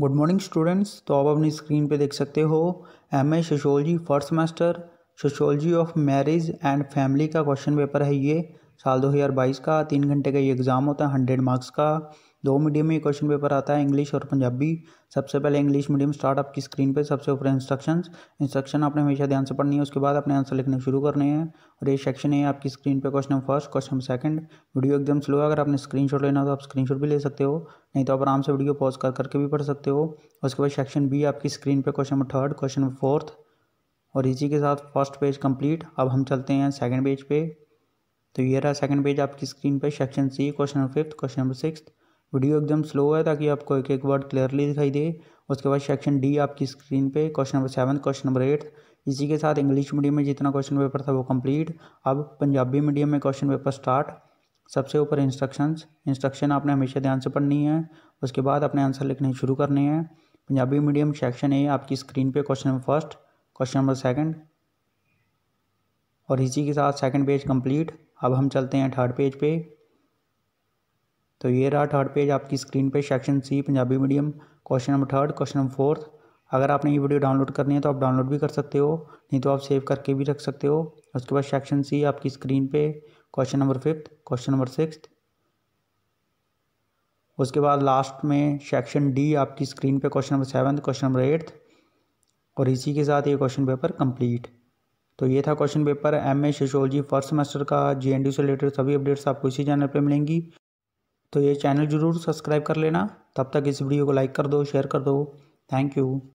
good morning students तो आप अपनी स्क्रीन पे देख सकते हो M A sociology first semester sociology of marriage and family का क्वेश्चन पेपर है ये साल 2022 का तीन घंटे का ये एग्ज़ाम होता है हंड्रेड मार्क्स का दो मीडियम में क्वेश्चन पेपर आता है इंग्लिश और पंजाबी सबसे पहले इंग्लिश मीडियम स्टार्ट आपकी स्क्रीन पे सबसे ऊपर इंस्ट्रक्शंस इंस्ट्रक्शन आपने हमेशा ध्यान से पढ़नी है उसके बाद अपने आंसर लिखने शुरू करने हैं और ये सेक्शन है आपकी स्क्रीन पे question first question second video एकदम स्लो है अगर आपने स्क्रीन लेना हो तो आप स्क्रीन भी ले सकते हो नहीं तो आप आराम से वीडियो पॉज कर करके भी पढ़ सकते हो उसके बाद सेक्शन बी आपकी स्क्रीन पर question number third question number fourth और इसी के साथ फर्स्ट पेज कंप्लीट अब हम चलते हैं सेकंड पेज पर तो ये रहा सेकंड पेज आपकी स्क्रीन पे section C question number fifth question number six video एकदम स्लो है ताकि आपको एक एक वर्ड क्लियरली दिखाई दे उसके बाद सेक्शन डी आपकी स्क्रीन पे question number seven question number eight इसी के साथ इंग्लिश मीडियम में जितना क्वेश्चन पेपर था वो कंप्लीट अब पंजाबी मीडियम में क्वेश्चन पेपर स्टार्ट सबसे ऊपर इंस्ट्रक्शंस इंस्ट्रक्शन आपने हमेशा ध्यान से पढ़नी है उसके बाद अपने आंसर लिखने शुरू करने हैं पंजाबी मीडियम सेक्शन ए आपकी स्क्रीन पर question number first question number second और इसी के साथ सेकेंड पेज कम्प्लीट अब हम चलते हैं थर्ड पेज पे तो ये रहा थर्ड पेज आपकी स्क्रीन पे section C Punjabi medium question number third question number fourth अगर आपने ये वीडियो डाउनलोड करनी है तो आप डाउनलोड भी कर सकते हो नहीं तो आप सेव करके भी रख सकते हो उसके बाद सेक्शन सी आपकी स्क्रीन पे question number fifth question number six उसके बाद लास्ट में सेक्शन डी आपकी स्क्रीन पे question number seven question number eighth और इसी के साथ ये क्वेश्चन पेपर कंप्लीट तो ये था question paper M A sociology first semester का जी एन डी से रिलेटेड सभी अपडेट्स आपको इसी चैनल पर मिलेंगी तो ये चैनल ज़रूर सब्सक्राइब कर लेना तब तक इस वीडियो को लाइक कर दो शेयर कर दो थैंक यू